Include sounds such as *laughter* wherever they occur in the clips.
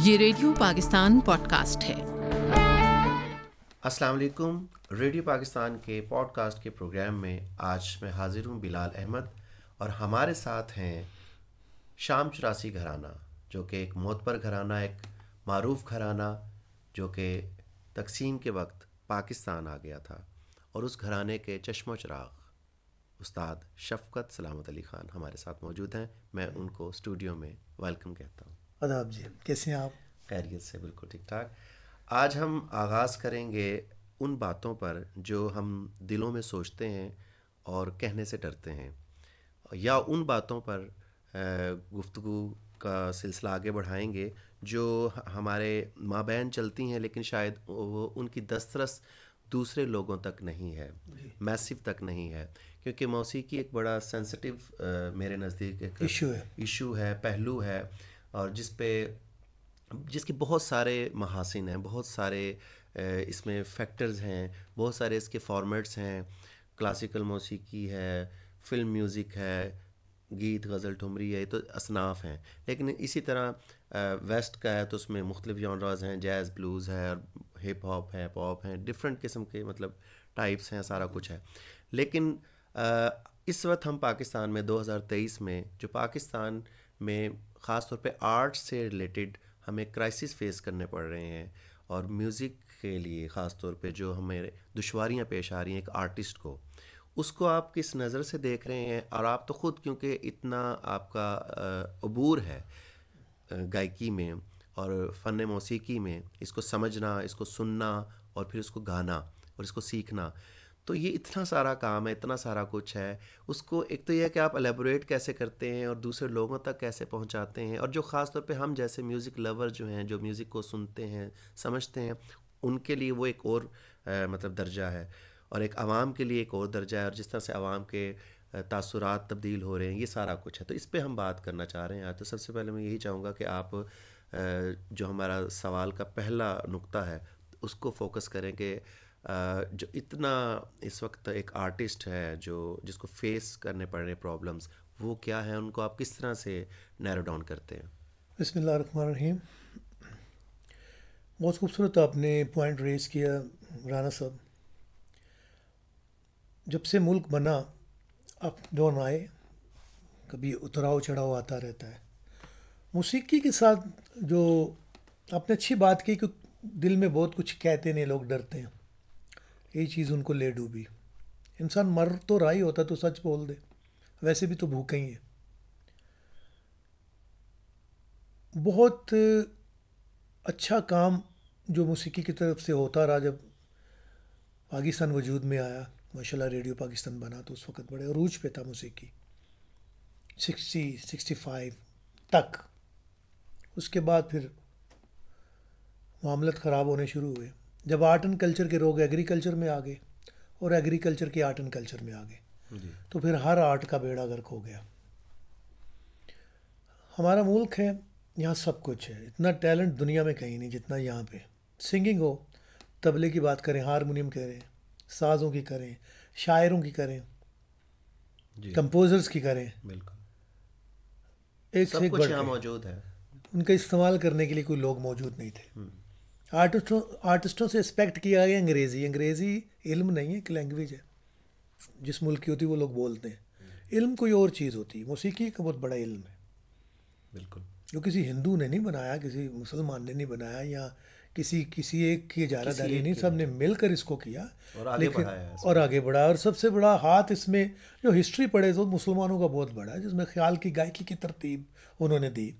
ये radio Pakistan podcast है अस्सलाम वालेकुम रेडियो पाकिस्तान के पॉडकास्ट के प्रोग्राम में आज मैं हाजिर हूँ बिलाल अहमद और हमारे साथ हैं शाम चुरासी घराना जो कि एक मोतबर घराना एक मरूफ घराना जो कि तकसीम के वक्त पाकिस्तान आ गया था और उस घराने के चश्मो चराग उस्ताद शफकत सलामत अली ख़ान हमारे साथ मौजूद हैं मैं उनको स्टूडियो में वेलकम कहता हूँ आदाब जी कैसे हैं आप खैरियत से बिल्कुल ठीक ठाक आज हम आगाज़ करेंगे उन बातों पर जो हम दिलों में सोचते हैं और कहने से डरते हैं या उन बातों पर गुफ्तु का सिलसिला आगे बढ़ाएंगे जो हमारे बहन चलती हैं लेकिन शायद वो उनकी दस्तरस दूसरे लोगों तक नहीं है मैसिव तक नहीं है क्योंकि मौसीकी एक बड़ा सेंसिटिव मेरे नज़दीक एक इशू है इशू है पहलू है और जिस पे जिसके बहुत सारे महासिन हैं बहुत सारे इसमें फैक्टर्स हैं बहुत सारे इसके फॉर्मेट्स हैं क्लासिकल मौसीकी है फिल्म म्यूज़िक है गीत गज़ल ठुमरी है तो असनाफ हैं लेकिन इसी तरह वेस्ट का है तो उसमें मुख्तलिफ जानराज हैं जैज़ ब्लूज़ है और हिप हॉप है पॉप हैं डिफरेंट किस्म के मतलब टाइप्स हैं सारा कुछ है लेकिन इस वक्त हम पाकिस्तान में 2023 में जो पाकिस्तान में ख़ास तौर पे आर्ट से रिलेटेड हमें क्राइसिस फेस करने पड़ रहे हैं और म्यूज़िक के लिए ख़ास तौर पे जो हमें दुशारियाँ पेश आ रही हैं एक आर्टिस्ट को उसको आप किस नज़र से देख रहे हैं और आप तो ख़ुद क्योंकि इतना आपका अबूर है गायकी में और फ़न मौसीकी में इसको समझना इसको सुनना और फिर इसको गाना और इसको सीखना तो ये इतना सारा काम है इतना सारा कुछ है उसको एक तो यह है कि आप एलेबोरेट कैसे करते हैं और दूसरे लोगों तक कैसे पहुंचाते हैं और जो ख़ास तौर पे हम जैसे म्यूज़िक लवर जो हैं जो म्यूज़िक को सुनते हैं समझते हैं उनके लिए वो एक और आ, मतलब दर्जा है और एक आवाम के लिए एक और दर्जा है और जिस तरह से आवाम के तासुरात तब्दील हो रहे हैं ये सारा कुछ है तो इस पर हम बात करना चाह रहे हैं आज तो सबसे पहले मैं यही चाहूँगा कि आप जो हमारा सवाल का पहला नुकता है उसको फोकस करें कि जो इतना इस वक्त एक आर्टिस्ट है जो जिसको फेस करने पड़ रहे प्रॉब्लम्स वो क्या है उनको आप किस तरह से नैरो डाउन करते हैं रहीम बहुत खूबसूरत आपने पॉइंट रेज किया राना साहब जब से मुल्क बना अप डाउन आए कभी उतराव चढ़ाव आता रहता है मौसीकी के साथ जो आपने अच्छी बात की कि दिल में बहुत कुछ कहते नहीं लोग डरते हैं ये चीज़ उनको ले डूबी इंसान मर तो रहा ही होता तो सच बोल दे वैसे भी तो भूखे ही है बहुत अच्छा काम जो मौसीकी की तरफ से होता रहा जब पाकिस्तान वजूद में आया माशाल्लाह रेडियो पाकिस्तान बना तो उस वक़्त बड़े अरूज पे था मौसीकी सिक्सटी सिक्सटी फाइव तक उसके बाद फिर मामलत ख़राब होने शुरू हुए जब आर्ट एंड कल्चर के रोग एग्रीकल्चर में आ गए और एग्रीकल्चर के आर्ट एंड कल्चर में आ गए तो फिर हर आर्ट का बेड़ा गर्क हो गया हमारा मुल्क है यहाँ सब कुछ है इतना टैलेंट दुनिया में कहीं नहीं जितना यहाँ पे सिंगिंग हो तबले की बात करें हारमोनियम करें साजों की करें शायरों की करें कंपोजर्स की करें बिल्कुल एक से एक मौजूद है उनका इस्तेमाल करने के लिए कोई लोग मौजूद नहीं थे हम्म। आर्टिस्टों आर्टिस्टों से एक्सपेक्ट किया गया अंग्रेज़ी अंग्रेज़ी इल्म नहीं है एक लैंग्वेज है जिस मुल्क की होती है वो लोग बोलते हैं हम्म। इल्म कोई और चीज़ होती है मौसीकी का बहुत बड़ा इल्म है बिल्कुल जो किसी हिंदू ने नहीं बनाया किसी मुसलमान ने नहीं बनाया या किसी किसी एक की इजारादारी नहीं सब ने मिलकर इसको किया और आगे लेकिन और आगे बढ़ाया और सबसे बड़ा हाथ इसमें जो हिस्ट्री पढ़े तो मुसलमानों का बहुत बड़ा है जिसमें ख्याल की गायकी की तरतीब उन्होंने दी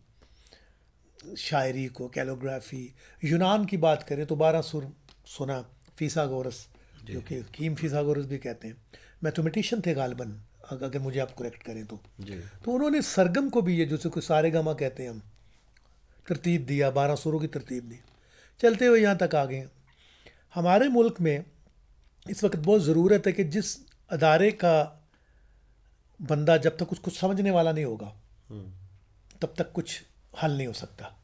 शायरी को कैलोग्राफी यूनान की बात करें तो बारह सुर सुना फीसागोरस जो कि कीम फीसागोरस भी कहते हैं मैथमेटिशियन थे गालबन अगर मुझे आप करेक्ट करें तो तो उन्होंने सरगम को भी ये जो कोई सारे गमा कहते हैं हम तरतीब दिया बारह सुरों की तरतीब दी चलते हुए यहाँ तक आ गए हमारे मुल्क में इस वक्त बहुत ज़रूरत है कि जिस अदारे का बंदा जब तक उसको समझने वाला नहीं होगा हम्म। तब तक कुछ हल नहीं हो सकता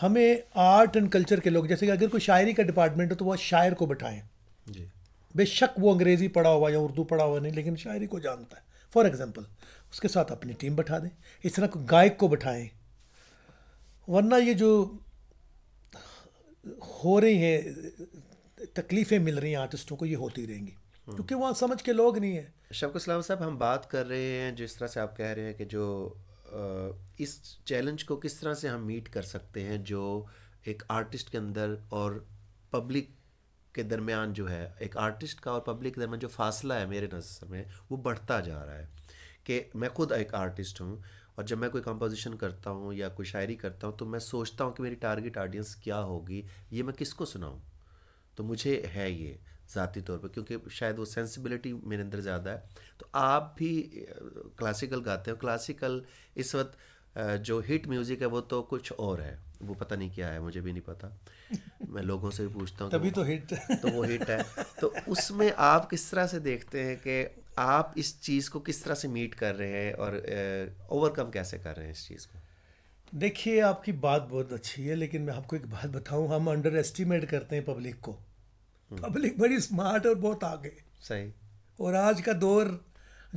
हमें आर्ट एंड कल्चर के लोग जैसे कि अगर कोई शायरी का डिपार्टमेंट हो तो वह शायर को बैठाएं बेशक वो अंग्रेज़ी पढ़ा हुआ या उर्दू पढ़ा हुआ नहीं लेकिन शायरी को जानता है फॉर एग्ज़ाम्पल उसके साथ अपनी टीम बैठा दें इस तरह को गायक को बैठाएं वरना ये जो हो रही हैं तकलीफ़ें मिल रही हैं आर्टिस्टों को ये होती रहेंगी हम्म। क्योंकि वहाँ समझ के लोग नहीं है शबक साहब हम बात कर रहे हैं जिस तरह से आप कह रहे हैं कि जो इस चैलेंज को किस तरह से हम मीट कर सकते हैं जो एक आर्टिस्ट के अंदर और पब्लिक के दरमियान जो है एक आर्टिस्ट का और पब्लिक के दरमियान जो फासला है मेरे नज़र में वो बढ़ता जा रहा है कि मैं खुद एक आर्टिस्ट हूँ और जब मैं कोई कंपोजिशन करता हूँ या कोई शायरी करता हूँ तो मैं सोचता हूँ कि मेरी टारगेट ऑडियंस क्या होगी ये मैं किसको सुनाऊँ तो मुझे है ये ज़ाती तौर पे क्योंकि शायद वो सेंसिबिलिटी मेरे अंदर ज़्यादा है तो आप भी क्लासिकल गाते हो क्लासिकल इस वक्त जो हिट म्यूज़िक है वो तो कुछ और है वो पता नहीं क्या है मुझे भी नहीं पता *laughs* मैं लोगों से भी पूछता हूँ तभी तो, तो हिट तो वो हिट है तो उसमें आप किस तरह से देखते हैं कि आप इस चीज़ को किस तरह से मीट कर रहे हैं और ओवरकम कैसे कर रहे हैं इस चीज़ को देखिए आपकी बात बहुत अच्छी है लेकिन मैं आपको एक बात बताऊं हम अंडर एस्टिमेट करते हैं पब्लिक को हम्म। पब्लिक बड़ी स्मार्ट और बहुत आगे सही और आज का दौर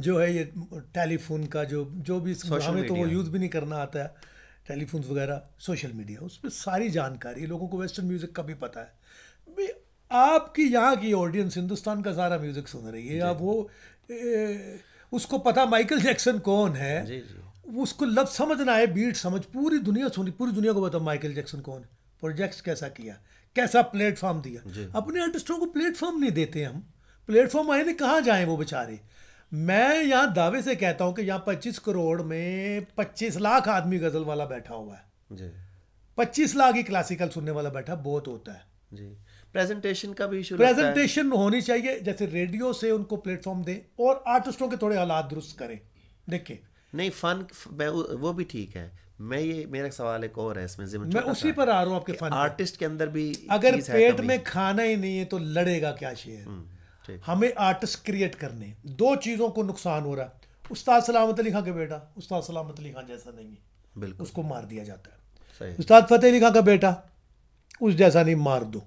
जो है ये टेलीफोन का जो जो भी हमें तो वो यूज़ भी नहीं करना आता है टेलीफोन वगैरह सोशल मीडिया उस पर सारी जानकारी लोगों को वेस्टर्न म्यूज़िक का भी पता है आपकी यहाँ की ऑडियंस हिंदुस्तान का सारा म्यूज़िक सुन रही है आप वो ए, उसको पता माइकल जैक्सन कौन है जी जी। उसको लफ्ज समझना है बीट समझ पूरी दुनिया सुनी पूरी दुनिया को पता माइकल जैक्सन कौन है प्रोजेक्ट्स कैसा किया कैसा प्लेटफॉर्म दिया अपने आर्टिस्टों को प्लेटफॉर्म नहीं देते हम प्लेटफॉर्म आए नहीं कहाँ जाए वो बेचारे मैं यहाँ दावे से कहता हूँ कि यहाँ पच्चीस करोड़ में पच्चीस लाख आदमी गज़ल वाला बैठा हुआ है पच्चीस लाख ही क्लासिकल सुनने वाला बैठा बहुत होता है प्रेजेंटेशन का भी प्रेजेंटेशन होनी चाहिए जैसे रेडियो से उनको प्लेटफॉर्म दें और आर्टिस्टों के थोड़े हालात दुरुस्त करें देखिए नहीं फन वो भी ठीक है मैं ये मेरा सवाल एक और है इसमें मैं उसी पर आ रहा हूँ आपके फन आर्टिस्ट के अंदर भी अगर पेट में खाना ही नहीं है तो लड़ेगा क्या शेर हम्म, हमें आर्टिस्ट क्रिएट करने दो चीज़ों को नुकसान हो रहा है उस्ताद सलामत अली खां का बेटा उस्ताद सलामत अली खां जैसा नहीं है बिल्कुल उसको मार दिया जाता है उस्ताद फतेह अली खां का बेटा उस जैसा नहीं मार दो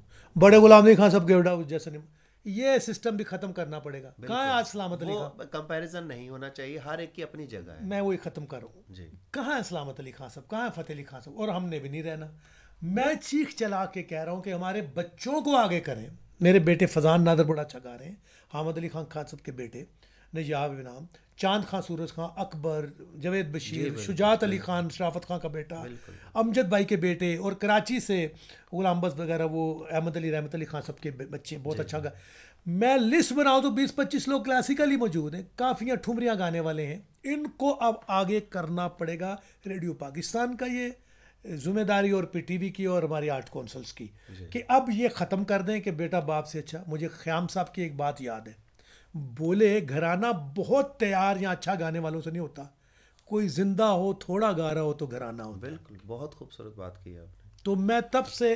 बड़े गुलाम अली खां सब के बेटा उस जैसा नहीं ये सिस्टम भी खत्म करना पड़ेगा कहाँ आज सलामत अली खान कंपैरिजन नहीं होना चाहिए हर एक की अपनी जगह है मैं वही खत्म कर रहा हूँ कहाँ है सलामत अली खान साहब कहाँ फतेह अली खान साहब और हमने भी नहीं रहना मैं चीख चला के कह रहा हूँ कि हमारे बच्चों को आगे करें मेरे बेटे फजान नादर बड़ा अच्छा गा रहे हैं हामद अली खान खान साहब के बेटे नजाब इनाम चांद खां सूरज खां अकबर जवेद बशीर शुजात अली खान शराफत खां का बेटा अमजद भाई के बेटे और कराची से गुलाम बस वगैरह वो अहमद अली रहमत अली खान सब के बच्चे बहुत अच्छा गा मैं लिस्ट बनाऊँ तो बीस पच्चीस लोग क्लासिकली मौजूद हैं काफ़ियाँ ठुमरियाँ गाने वाले हैं इनको अब आगे करना पड़ेगा रेडियो पाकिस्तान का ये जिम्मेदारी और पीटीवी की और हमारी आर्ट कौंसल्स की कि अब ये ख़त्म कर दें कि बेटा बाप से अच्छा मुझे ख़्याम साहब की एक बात याद है बोले घराना बहुत तैयार या अच्छा गाने वालों से नहीं होता कोई जिंदा हो थोड़ा गा रहा हो तो घराना हो बिल्कुल बहुत खूबसूरत बात की आपने तो मैं तब से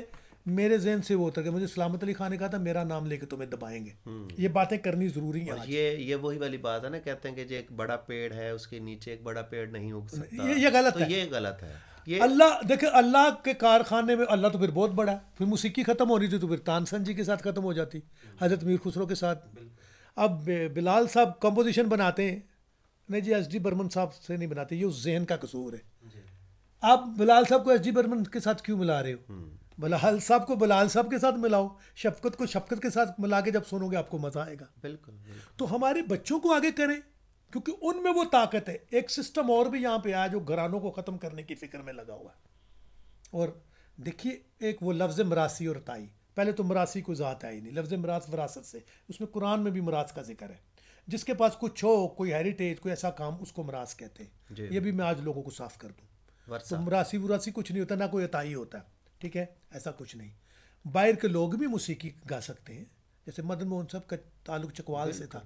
मेरे जहन से वो होता कि मुझे सलामत अली खान ने कहा था मेरा नाम लेके तुम्हें दबाएंगे हम्म। ये बातें करनी जरूरी है ये ये वही वाली बात है ना कहते हैं कि जो एक बड़ा पेड़ है उसके नीचे एक बड़ा पेड़ नहीं उग सकता ये ये गलत तो है ये गलत है ये अल्लाह देखे अल्लाह के कारखाने में अल्लाह तो फिर बहुत बड़ा है फिर मुसीकी ख़त्म हो रही थी तो फिर तानसन जी के साथ ख़त्म हो जाती हजरत मीर खुसरो के साथ अब बिलाल साहब कंपोजिशन बनाते हैं नहीं जी एस डी बर्मन साहब से नहीं बनाते ये उस जहन का कसूर है आप बिलाल साहब को एस डी बर्मन के साथ क्यों मिला रहे हो हम्म। बिलाल साहब को बिलाल साहब के साथ मिलाओ शफकत को शफकत के साथ मिला के जब सुनोगे आपको मज़ा आएगा बिल्कुल, तो हमारे बच्चों को आगे करें क्योंकि उनमें वो ताकत है एक सिस्टम और भी यहाँ पे आया जो घरानों को ख़त्म करने की फ़िक्र में लगा हुआ है और देखिए एक वो लफ्ज़ मरासी और ताई पहले तो मरासी को ज़ात आई नहीं लफ्ज़ मरास वरासत से उसमें कुरान में भी मरास का जिक्र है जिसके पास कुछ हो कोई हेरिटेज कोई ऐसा काम उसको मरास कहते हैं ये भी मैं आज लोगों को साफ कर दूँ तो मरासी वरासी कुछ नहीं होता ना कोई अताई होता ठीक है ऐसा कुछ नहीं बाहर के लोग भी मौसीकी गा सकते हैं जैसे मदन मोहन साहब का ताल्लुक चकवाल से था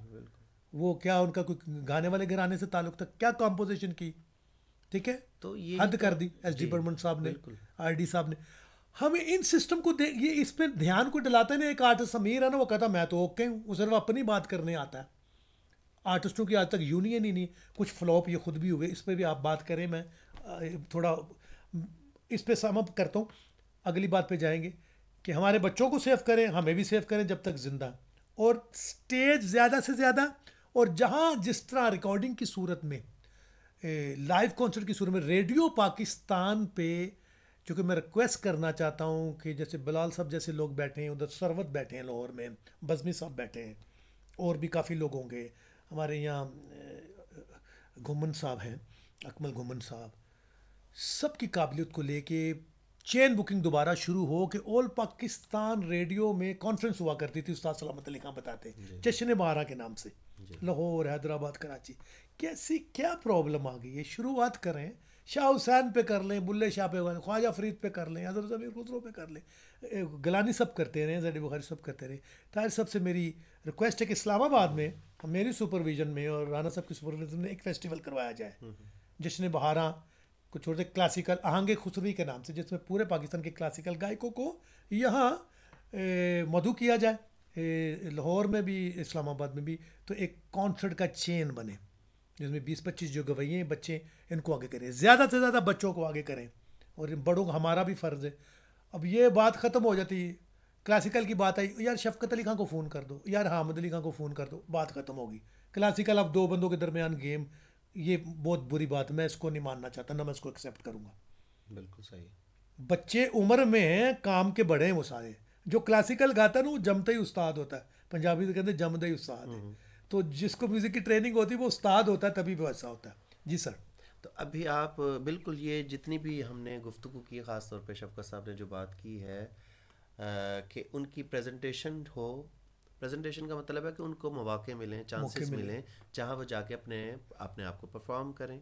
वो क्या उनका कोई गाने वाले घराने से ताल्लुक था क्या कॉम्पोजिशन की ठीक है तो ये हद कर तो- दी एस डी बर्मन साहब ने आर डी साहब ने हमें इन सिस्टम को दे ये इस पर ध्यान को डलाते ना एक आर्टिस्ट अमीर है ना वो कहता मैं तो ओके हूँ वो सिर्फ अपनी बात करने आता है आर्टिस्टों की आज तक यूनियन ही नहीं कुछ फ्लॉप ये खुद भी हुए इस पर भी आप बात करें मैं थोड़ा इस पर समप करता हूँ अगली बात पे जाएंगे कि हमारे बच्चों को सेव करें हमें भी सेव करें जब तक ज़िंदा और स्टेज ज़्यादा से ज़्यादा और जहाँ जिस तरह रिकॉर्डिंग की सूरत में लाइव कॉन्सर्ट की सूरत में रेडियो पाकिस्तान पे क्योंकि मैं रिक्वेस्ट करना चाहता हूँ कि जैसे बिलाल साहब जैसे लोग बैठे हैं उधर सरवत बैठे हैं लाहौर में बज़मी साहब बैठे हैं और भी काफ़ी लोग होंगे हमारे यहाँ घुमन साहब हैं अकमल घुमन साहब सब की काबिलियत को लेके चेन बुकिंग दोबारा शुरू हो कि ऑल पाकिस्तान रेडियो में कॉन्फ्रेंस हुआ करती थी उस्ताद सलामत अली खां बताते हैं जश्न बारा के नाम से लाहौर हैदराबाद कराची कैसी क्या प्रॉब्लम आ गई है शुरुआत करें शाह हुसैन पे कर लें बुल्ले शाह पे कर ख्वाजा फरीद पे कर लें हजरत अमीर खुसरो पे कर लें गलानी सब करते रहे जड बुखारी सब करते रहे ताहिर सब से मेरी रिक्वेस्ट है कि इस्लामाबाद में मेरी सुपरविजन में और राना साहब की सुपरविजन में एक फेस्टिवल करवाया जाए हम्म, हम्म। जश्न बहारा को छोटे क्लासिकल आहंगे खुसरी के नाम से जिसमें पूरे पाकिस्तान के क्लासिकल गायकों को यहाँ मधु किया जाए लाहौर में भी इस्लामाबाद में भी तो एक कॉन्सर्ट का चेन बने जिसमें बीस पच्चीस जो गवैये हैं बच्चे इनको आगे करें ज़्यादा से ज़्यादा बच्चों को आगे करें और बड़ों का हमारा भी फ़र्ज़ है अब ये बात ख़त्म हो जाती है क्लासिकल की बात आई यार शफकत अली खां को फ़ोन कर दो यार हामद अली खां को फ़ोन कर दो बात ख़त्म होगी क्लासिकल अब दो बंदों के दरमियान गेम ये बहुत बुरी बात मैं इसको नहीं मानना चाहता ना मैं इसको एक्सेप्ट करूँगा बिल्कुल सही बच्चे उम्र में हैं काम के बड़े हैं वो सारे जो क्लासिकल गाता है ना वो जमता ही उस्ताद होता है पंजाबी तो कहते हैं जमदा ही उस्ताद है हम्म। तो जिसको म्यूज़िक की ट्रेनिंग होती है वो उस्ताद होता है तभी वैसा होता है जी सर तो अभी आप बिल्कुल ये जितनी भी हमने गुफ्तु की ख़ास तौर पर शफका साहब ने जो बात की है कि उनकी प्रेजेंटेशन हो प्रेजेंटेशन का मतलब है कि उनको मौाक़े मिलें चांसेस मिलें मिले, जहाँ वो जाके अपने अपने आप को परफॉर्म करें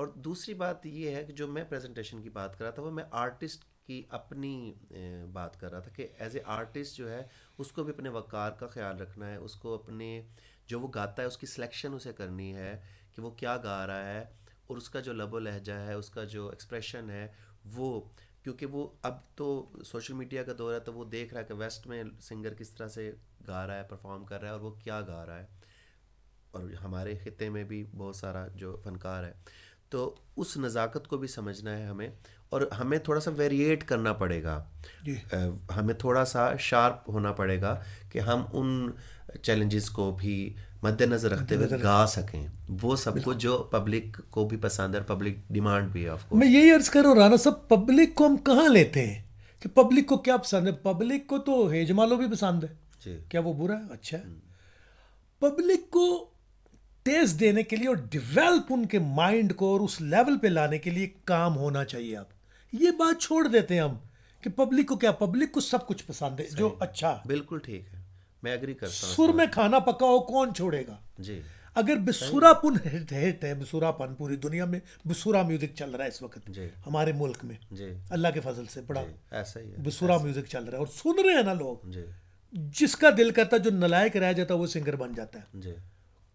और दूसरी बात ये है कि जो मैं प्रेजेंटेशन की बात कर रहा था वो मैं आर्टिस्ट की अपनी बात कर रहा था कि एज ए आर्टिस्ट जो है उसको भी अपने वक़ार का ख्याल रखना है उसको अपने जो वो गाता है उसकी सिलेक्शन उसे करनी है कि वो क्या गा रहा है और उसका जो लबो लहजा है उसका जो एक्सप्रेशन है वो क्योंकि वो अब तो सोशल मीडिया का दौर है तो वो देख रहा है कि वेस्ट में सिंगर किस तरह से गा रहा है परफॉर्म कर रहा है और वो क्या गा रहा है और हमारे खत्े में भी बहुत सारा जो फनकार है तो उस नज़ाकत को भी समझना है हमें और हमें थोड़ा सा वेरिएट करना पड़ेगा हमें थोड़ा सा शार्प होना पड़ेगा कि हम उन चैलेंजेस को भी मद्देनजर रखते हुए गा सकें वो सब कुछ जो पब्लिक को भी पसंद है पब्लिक डिमांड भी है मैं यही अर्ज कर रहा हूँ राना साहब पब्लिक को हम कहाँ लेते हैं कि पब्लिक को क्या पसंद है पब्लिक को तो हेजमालो भी पसंद है क्या वो बुरा है अच्छा पब्लिक हम्म। को टेस्ट देने के लिए और डिवेल्प उनके माइंड को और उस लेवल पे लाने के लिए काम होना चाहिए आपको ये बात छोड़ देते हैं हम कि पब्लिक को क्या पब्लिक को सब कुछ पसंद है जो अच्छा बिल्कुल ठीक है मैं एग्री करता हूँ सुर में खाना पका हो कौन छोड़ेगा जी अगर बिसुरापन हिट हिट है बिसुरापन पूरी दुनिया में बिसुरा म्यूजिक चल रहा है इस वक्त हमारे मुल्क में अल्लाह के फजल से बड़ा ऐसा ही बिसुरा म्यूजिक चल रहा है और सुन रहे हैं ना लोग जिसका दिल करता जो नलायक रह जाता वो सिंगर बन जाता है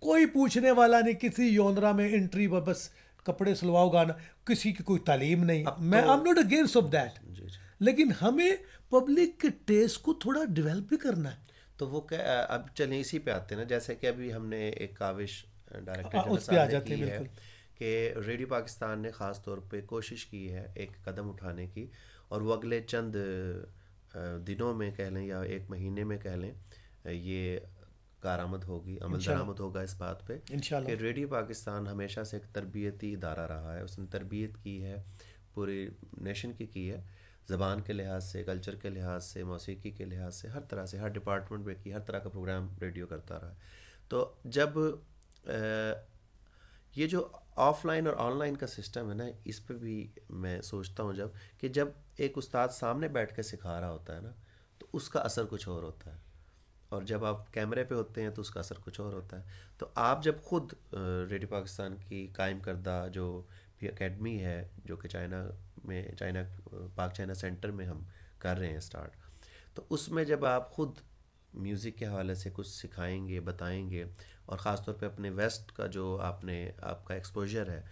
कोई पूछने वाला नहीं किसी योनरा में एंट्री बस कपड़े सिलवाओ गाना किसी की कोई तालीम नहीं मैं I am not against of that लेकिन हमें पब्लिक के टेस्ट को थोड़ा डेवलप भी करना है तो वो क्या अब चलें इसी पे आते हैं ना जैसे कि अभी हमने एक काविश डायरेक्टर उस पे आ जाते हैं कि रेडियो पाकिस्तान ने ख़ास तौर पे कोशिश की है एक कदम उठाने की और वो अगले चंद दिनों में कह लें या एक महीने में कह लें ये कारामद होगी अमल दरामद होगा इस बात पे कि रेडियो पाकिस्तान हमेशा से एक तरबियती इदारा रहा है उसने तरबियत की है पूरे नेशन की की है ज़बान के लिहाज से कल्चर के लिहाज से मौसीकी के लिहाज से हर तरह से हर डिपार्टमेंट में की हर तरह का प्रोग्राम रेडियो करता रहा है तो जब आ, ये जो ऑफलाइन और ऑनलाइन का सिस्टम है ना इस पर भी मैं सोचता हूँ जब कि जब एक उस्ताद सामने बैठ कर सिखा रहा होता है ना तो उसका असर कुछ और होता है और जब आप कैमरे पे होते हैं तो उसका असर कुछ और होता है तो आप जब खुद रेडियो पाकिस्तान की कायम करदा जो भी अकेडमी है जो कि चाइना में चाइना पाक चाइना सेंटर में हम कर रहे हैं स्टार्ट तो उसमें जब आप खुद म्यूज़िक के हवाले से कुछ सिखाएंगे बताएंगे और ख़ास तौर पे अपने वेस्ट का जो आपने आपका एक्सपोजर है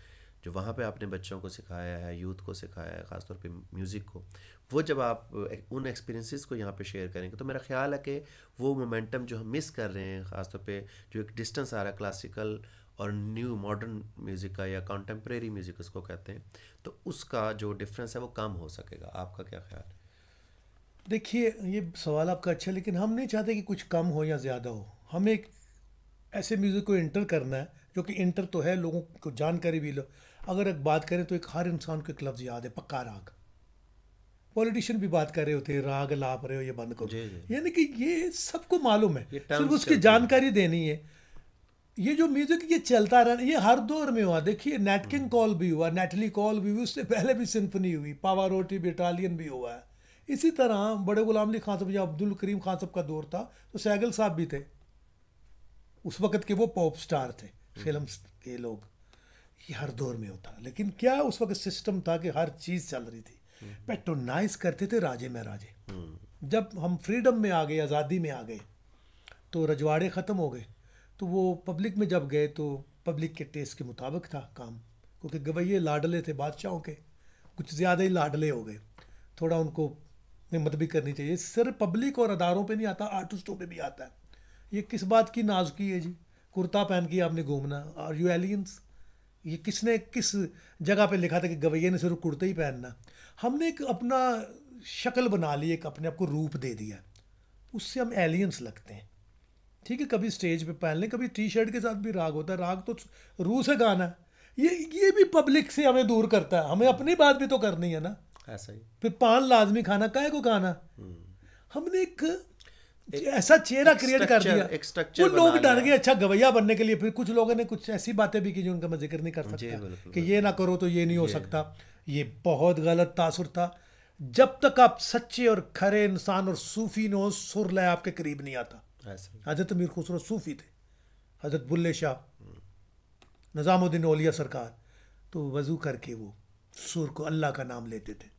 जो वहाँ पे आपने बच्चों को सिखाया है यूथ को सिखाया है ख़ासतौर पे म्यूज़िक को वो जब आप उन एक्सपीरियंसेस को यहाँ पे शेयर करेंगे तो मेरा ख्याल है कि वो मोमेंटम जो हम मिस कर रहे हैं ख़ासतौर पे जो एक डिस्टेंस आ रहा है क्लासिकल और न्यू मॉडर्न म्यूज़िक का या कॉन्टेम्प्रेरी म्यूज़िक उसको कहते हैं तो उसका जो डिफरेंस है वो कम हो सकेगा आपका क्या ख्याल है देखिए ये सवाल आपका अच्छा है लेकिन हम नहीं चाहते कि कुछ कम हो या ज़्यादा हो हमें एक ऐसे म्यूज़िक को इंटर करना है जो कि इंटर तो है लोगों को जानकारी भी लो अगर एक बात करें तो एक हर इंसान को एक लफ्ज़ याद है पक्का राग पॉलिटिशियन भी बात कर रहे होते हैं राग लाप रहे हो ये बंद करो यानी कि ये सबको मालूम है सिर्फ उसकी जानकारी देनी है ये जो म्यूजिक ये चलता रहा ये हर दौर में हुआ देखिए नेटकिंग कॉल हम्म। भी हुआ नेटली कॉल भी हुई उससे पहले भी सिंफनी हुई पावा रोटी बटालियन भी हुआ है इसी तरह बड़े गुलाम अली खान साहब या अब्दुल करीम खान साहब का दौर था तो सैगल साहब भी थे उस वक्त के वो पॉप स्टार थे फिल्म हम्म। के लोग ये हर दौर में होता लेकिन क्या उस वक्त सिस्टम था कि हर चीज़ चल रही थी पेट्रोनाइज हम्म। करते थे राजे राजे हम्म। जब हम फ्रीडम में आ गए आज़ादी में आ गए तो रजवाड़े ख़त्म हो गए तो वो पब्लिक में जब गए तो पब्लिक के टेस्ट के मुताबिक था काम क्योंकि गवैये लाडले थे बादशाहों के कुछ ज़्यादा ही लाडले हो गए थोड़ा उनको हिम्मत भी करनी चाहिए सिर्फ पब्लिक और अदारों पे नहीं आता आर्टिस्टों पे भी आता है ये किस बात की नाजुकी है जी कुर्ता पहन के आपने घूमना और यू एलियंस ये किसने किस जगह पे लिखा था कि गवैये ने सिर्फ कुर्ते ही पहनना हमने एक अपना शक्ल बना ली एक अपने आप को रूप दे दिया उससे हम एलियंस लगते हैं ठीक है कभी स्टेज पे पहन लें कभी टी शर्ट के साथ भी राग होता है राग तो रूह से गाना है ये ये भी पब्लिक से हमें दूर करता है हमें अपनी बात भी तो करनी है ना ऐसा ही फिर पान लाजमी खाना काय को खाना हम्म। हमने एक ऐसा चेहरा क्रिएट कर दिया एक स्ट्रक्चर लोग डर गए अच्छा गवैया बनने के लिए फिर कुछ लोगों ने कुछ ऐसी बातें भी की जो उनका मैं जिक्र नहीं कर सकता कि ये ना करो तो ये नहीं हो सकता ये बहुत गलत तासुर था जब तक आप सच्चे और खरे इंसान और सूफी न हो सुर लय आपके करीब नहीं आता हजरत मीर खुसरो सूफी थे हजरत बुल्ले शाह निज़ामुद्दीन ओलिया सरकार तो वज़ू करके वो सुर को अल्लाह का नाम लेते थे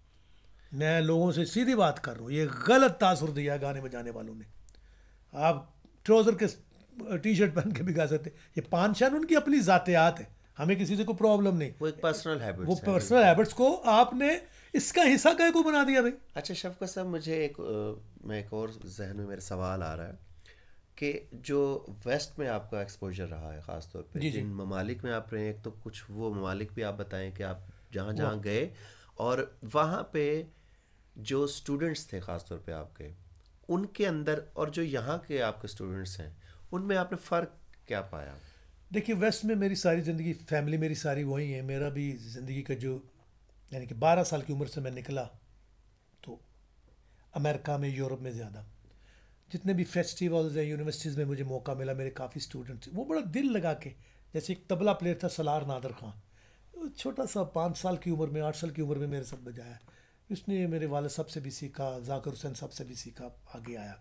मैं लोगों से सीधी बात कर रहा हूँ ये गलत तासुर दिया गाने बजाने वालों ने आप ट्राउज़र के टी शर्ट पहन के भी गा सकते ये पान शान उनकी अपनी ज़ातियात है हमें किसी से कोई प्रॉब्लम नहीं वो एक पर्सनल हैबिट वो पर्सनल हैबिट्स को आपने इसका हिस्सा कह को बना दिया भाई अच्छा शफकत साहब मुझे एक मैं एक और जहन में मेरा सवाल आ रहा है कि जो वेस्ट में आपका एक्सपोजर रहा है ख़ास तौर जिन ममालिक में आप रहे हैं एक तो कुछ वो ममालिक भी आप बताएं कि आप जहाँ जहाँ गए और वहाँ पे जो स्टूडेंट्स थे ख़ास तौर पे आपके उनके अंदर और जो यहाँ के आपके स्टूडेंट्स हैं उनमें आपने फ़र्क क्या पाया देखिए वेस्ट में मेरी सारी ज़िंदगी फैमिली मेरी सारी वही है मेरा भी ज़िंदगी का जो यानी कि बारह साल की उम्र से मैं निकला तो अमेरिका में यूरोप में ज़्यादा जितने भी फेस्टिवल्स हैं यूनिवर्सिटीज़ में मुझे मौका मिला मेरे काफ़ी स्टूडेंट्स वो बड़ा दिल लगा के जैसे एक तबला प्लेयर था सलार नादर खां छोटा सा पाँच साल की उम्र में आठ साल की उम्र में मेरे साथ बजाया इसने मेरे वाले साहब से भी सीखा जाकर हुसैन साहब से भी सीखा आगे आया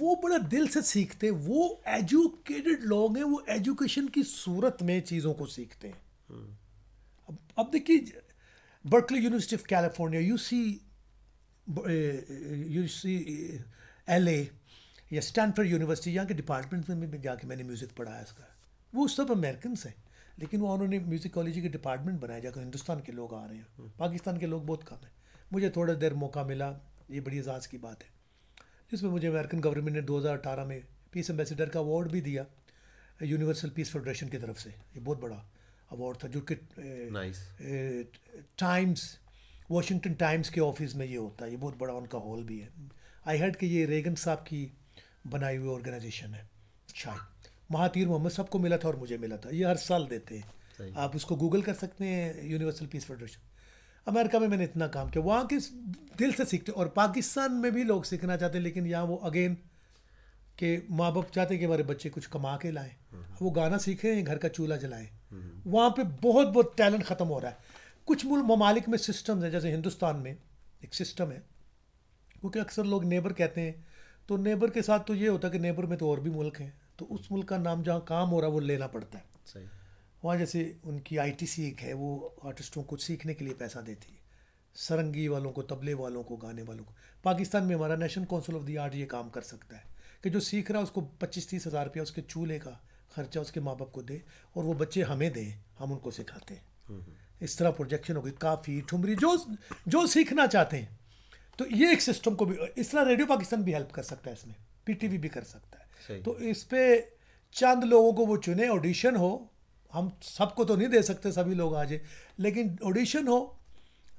वो बड़ा दिल से सीखते वो एजुकेटेड लोग हैं वो एजुकेशन की सूरत में चीज़ों को सीखते हैं अब अब देखिए Berkeley university of California U C U C L A या स्टैनफर्ड यूनिवर्सिटी यहाँ के डिपार्टमेंट में भी जाके मैंने म्यूज़िक पढ़ाया इसका वो सब अमेरिकन हैं लेकिन वहाँ उन्होंने म्यूज़िकोलॉजी के डिपार्टमेंट बनाया जाकर हिंदुस्तान के लोग आ रहे हैं हम्म। पाकिस्तान के लोग बहुत कम हैं मुझे थोड़ा देर मौका मिला ये बड़ी एजाज़ की बात है जिसमें मुझे अमेरिकन गवर्नमेंट ने 2018 में पीस एम्बेसडर का अवार्ड भी दिया यूनिवर्सल पीस फेडरेशन की तरफ से ये बहुत बड़ा अवार्ड था जो कि टाइम्स वाशिंगटन टाइम्स के ऑफिस में ये होता है ये बहुत बड़ा उनका हॉल भी है आई हेड कि ये रेगन साहब की बनाई हुई ऑर्गेनाइजेशन है शायद महातीर मोहम्मद सबको मिला था और मुझे मिला था ये हर साल देते हैं आप उसको गूगल कर सकते हैं यूनिवर्सल पीस फेडरेशन अमेरिका में मैंने इतना काम किया वहाँ के दिल से सीखते और पाकिस्तान में भी लोग सीखना चाहते हैं लेकिन यहाँ वो अगेन के माँ बाप चाहते हैं कि हमारे बच्चे कुछ कमा के लाएँ हम्म। वो गाना सीखें घर का चूल्हा जलाएं हम्म। वहाँ पे बहुत बहुत टैलेंट ख़त्म हो रहा है कुछ मूल ममालिक में सिस्टम हैं जैसे हिंदुस्तान में एक सिस्टम है क्योंकि अक्सर लोग नेबर कहते हैं तो नेबर के साथ तो ये होता है कि नेबर में तो और भी मुल्क हैं तो उस मुल्क का नाम जहाँ काम हो रहा है वो लेना पड़ता है वहाँ जैसे उनकी आई टी सी एक है वो आर्टिस्टों को सीखने के लिए पैसा देती है सरंगी वालों को तबले वालों को गाने वालों को पाकिस्तान में हमारा national council of the art ये काम कर सकता है कि जो सीख रहा है उसको पच्चीस तीस हज़ार रुपया उसके चूल्हे का खर्चा उसके माँ बाप को दे और वो बच्चे हमें दें हम उनको सिखाते हैं हम्म, हम्म। इस तरह प्रोजेक्शन हो गई काफ़ी ठुमरी जो जो सीखना चाहते हैं तो ये एक सिस्टम को भी इस तरह रेडियो पाकिस्तान भी हेल्प कर सकता है इसमें पी भी कर सकता है तो इस पर चंद लोगों को वो चुने ऑडिशन हो हम सबको तो नहीं दे सकते सभी लोग आज लेकिन ऑडिशन हो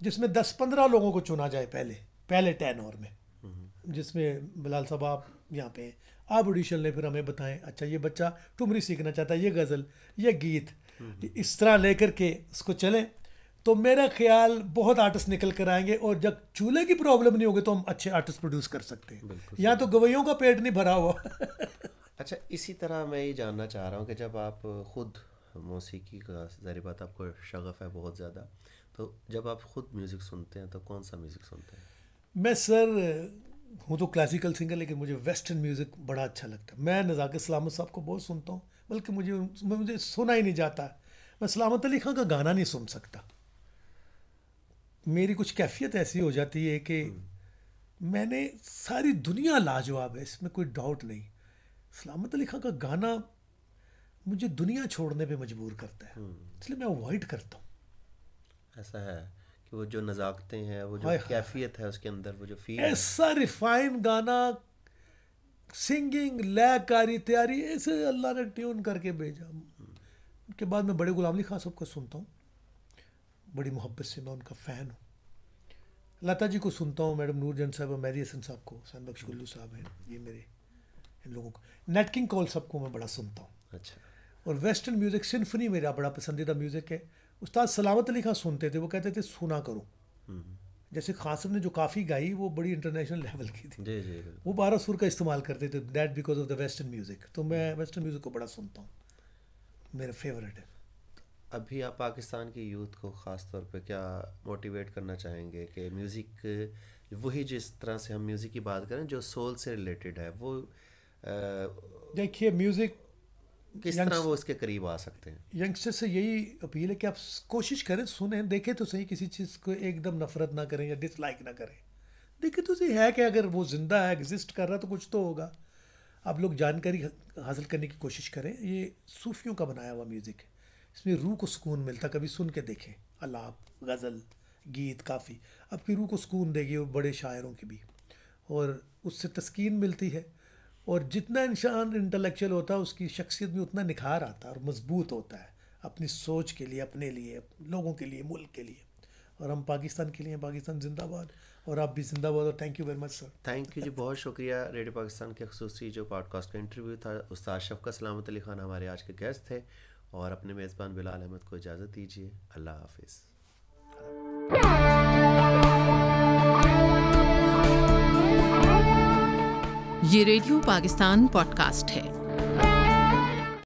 जिसमें दस पंद्रह लोगों को चुना जाए पहले पहले टेन ओवर में हम्म। जिसमें बिलाल साहब आप यहाँ पे हैं आप ऑडिशन ले फिर हमें बताएं अच्छा ये बच्चा टुमरी सीखना चाहता है ये गज़ल ये गीत हम्म। इस तरह लेकर के उसको चलें तो मेरा ख्याल बहुत आर्टिस्ट निकल कर आएंगे और जब चूल्हे की प्रॉब्लम नहीं होगी तो हम अच्छे आर्टिस्ट प्रोड्यूस कर सकते हैं यहाँ तो गवैयों का पेट नहीं भरा हुआ *laughs* अच्छा इसी तरह मैं ये जानना चाह रहा हूँ कि जब आप खुद मौसीकी का जारी बात आपको शगफ़ है बहुत ज़्यादा तो जब आप खुद म्यूज़िक सुनते हैं तो कौन सा म्यूज़िक सुनते हैं मैं सर हूँ तो क्लासिकल सिंगर लेकिन मुझे वेस्टर्न म्यूज़िक बड़ा अच्छा लगता है मैं नजाक सलामत साहब को बहुत सुनता हूँ बल्कि मुझे मुझे सुना ही नहीं जाता मैं सलामत अली खां का गाना नहीं सुन सकता मेरी कुछ कैफियत ऐसी हो जाती है कि हम्म। मैंने सारी दुनिया लाजवाब है इसमें कोई डाउट नहीं सलामत अली खां का गाना मुझे दुनिया छोड़ने पे मजबूर करता है हम्म। इसलिए मैं अवॉइड करता हूँ ऐसा है कि वो जो नजाकते हैं वो जो कैफियत है उसके अंदर वो जो फील ऐसा रिफाइन गाना सिंगिंग लयकारी तैयारी ऐसे अल्लाह ने ट्यून करके भेजा हम्म। उनके बाद मैं बड़े गुलाम अली खां सबको सुनता हूँ बड़ी मोहब्बत से मैं उनका फ़ैन हूँ लता जी को सुनता हूँ मैडम नूरजन साहब और मैरी हसन साहब को सन बख्श गुल्लू साहब हैं ये मेरे इन लोगों को नेटकिंग कॉल साहब को मैं बड़ा सुनता हूँ अच्छा और वेस्टर्न म्यूज़िक सिंफनी मेरा बड़ा पसंदीदा म्यूज़िक है उस्ताद सलामत अली खां सुनते थे वो कहते थे सुना करो हम्म, हम्म। जैसे खासम ने जो काफ़ी गाई वो बड़ी इंटरनेशनल लेवल की थी जी जी वो बारह सुर का इस्तेमाल करते थे that because of the western music तो मैं वेस्टर्न म्यूज़िक हम्म। को बड़ा सुनता हूँ मेरा फेवरेट है अभी आप पाकिस्तान की यूथ को ख़ास तौर पे क्या मोटिवेट करना चाहेंगे कि म्यूज़िक वही जिस तरह से हम म्यूज़िक की बात करें जो सोल से रिलेटेड है वो देखिए म्यूज़िक किस तरह वो उसके करीब आ सकते हैं यंगस्टर से यही अपील है कि आप कोशिश करें सुने देखें तो सही किसी चीज़ को एकदम नफरत ना करें या डिसलाइक ना करें देखें तो सही है कि अगर वो ज़िंदा है एग्जिस्ट कर रहा तो कुछ तो होगा आप लोग जानकारी हासिल करने की कोशिश करें ये सूफियों का बनाया हुआ म्यूज़िक है इसमें रूह को सुकून मिलता कभी सुन के देखें अलाप गज़ल गीत काफ़ी आपकी रूह को सुकून देगी और बड़े शायरों की भी और उससे तस्कीन मिलती है और जितना इंसान इंटेलेक्चुअल होता है उसकी शख्सियत में उतना निखार आता है और मजबूत होता है अपनी सोच के लिए अपने लिए लोगों के लिए मुल्क के लिए और हम पाकिस्तान के लिए पाकिस्तान जिंदाबाद और आप भी जिंदाबाद और thank you very much sir thank you जी बहुत शुक्रिया रेडियो पाकिस्तान के खसूसी जो पॉडकास्ट का इंटरव्यू था उस्ताद शफका सलामत अली खान हमारे आज के गेस्ट थे और अपने मेज़बान बिलाल अहमद को इजाज़त दीजिए अल्लाह हाफिज़ ये रेडियो पाकिस्तान पॉडकास्ट है